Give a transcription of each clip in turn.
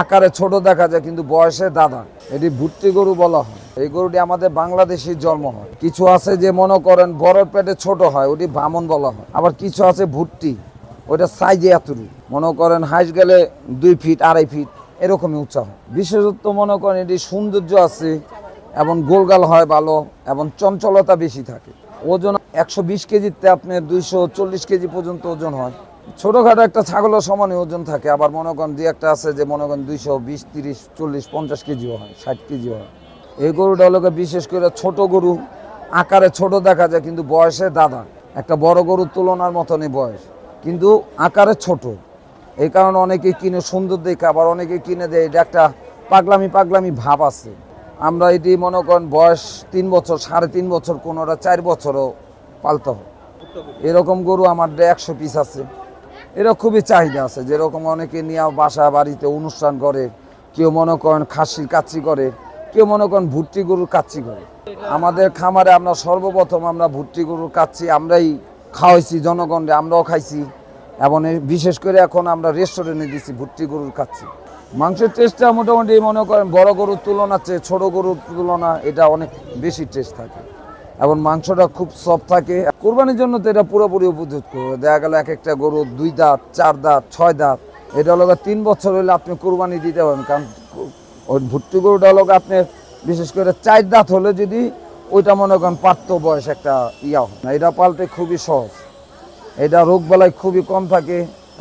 আকারে ছোট দেখা যায় কিন্তু বয়সে দাদা এটি ভুট্টি গরু বলা হয় এই গরুটি আমাদের বাংলাদেশি জন্ম হয় কিছু আছে যে মনে করেন বড়র পেটে ছোট হয় ওটি বামন বলা হয় আবার কিছু আছে ভুট্টি ওটা সাইজে এতটুকু মনে করেন হাইস গেলে দুই ফিট আড়াই ফিট এরকমই উচ্চা হয় বিশেষত্ব মনে করেন এটি সৌন্দর্য আছে এবং গোলগাল হয় ভালো এবং চঞ্চলতা বেশি থাকে ওজন একশো বিশ কেজিতে আপনার দুইশো চল্লিশ কেজি পর্যন্ত ওজন হয় ছোটখাটো একটা ছাগলের সমানে ওজন থাকে আবার মনোগণ দুই একটা আছে যে মনে করেন দুইশো বিশ তিরিশ চল্লিশ পঞ্চাশ কেজিও হয় ষাট কেজিও হয় এই গরুটা হলো বিশেষ করে ছোট গরু আকারে ছোট দেখা যায় কিন্তু বয়সে দাদা একটা বড় গরুর তুলনার মতনই বয়স কিন্তু আকারে ছোট এই কারণে অনেকে কিনে সুন্দর দেখে আবার অনেকে কিনে দেয় এটা একটা পাগলামি পাগলামি ভাব আছে আমরা এটি মনে করেন বয়স তিন বছর সাড়ে তিন বছর কোনোটা চার বছরও পালতে হয় এরকম গরু আমার একশো পিস আছে এটা খুবই চাহিদা আছে যেরকম অনেকে নিয়ে বাসা বাড়িতে অনুষ্ঠান করে কেউ মনে করেন খাসির কাচি করে কেউ মনে করেন ভুট্টি গরুর কাচি করে আমাদের খামারে আমরা সর্বপ্রথম আমরা ভুট্টি গরুর কাচি আমরাই খাওয়াইছি জনগণরে আমরাও খাইছি এবং বিশেষ করে এখন আমরা রেস্টুরেন্টে দিছি ভুট্টি গরুর কাচি মাংসের টেস্টটা মোটামুটি মনে করেন বড় গরুর তুলনা চেয়ে ছোটো গরুর তুলনা এটা অনেক বেশি টেস্ট থাকে এবং মাংসটা খুব সফট থাকে কোরবানির জন্য তো এটা পুরোপুরি উপযুক্ত দেখা গেল এক একটা গরু দুই দাঁত চার দাঁত ছয় দাঁত এটা হলো তিন বছর হলে আপনি কোরবানি দিতে পারেন কারণ ওই ভুট্টি গরুটা হলো আপনি বিশেষ করে চার দাঁত হলে যদি ওইটা মনে করেন পার্থ বয়স একটা ইয়া না এটা পাল্টে খুবই সহজ এটা রোগ বেলায় খুবই কম থাকে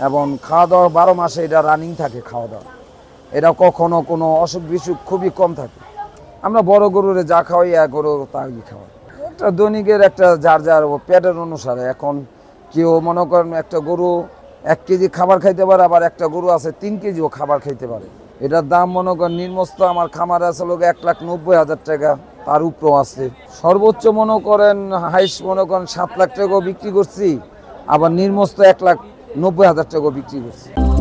এবং খাওয়া দাওয়া বারো মাসে এটা রানিং থাকে খাওয়া দাওয়া এটা কখনো কোনো অসুখ বিসুখ খুবই কম থাকে আমরা বড় গরুরে যা খাওয়াই এক গরু তাই খাওয়াই একটা দৈনিকের একটা যার যার প্যাটার্ন অনুসারে এখন কেউ মনে করেন একটা গরু এক কেজি খাবার খাইতে পারে আবার একটা গরু আছে তিন কেজিও খাবার খাইতে পারে এটার দাম মনে করেন নির্মস্ত আমার খামার আছে লোক এক লাখ নব্বই হাজার টাকা তার উপরও আছে সর্বোচ্চ মনে করেন হাইস মনে করেন সাত লাখ টাকাও বিক্রি করছি আবার নির্মস্ত এক লাখ নব্বই হাজার টাকাও বিক্রি করছি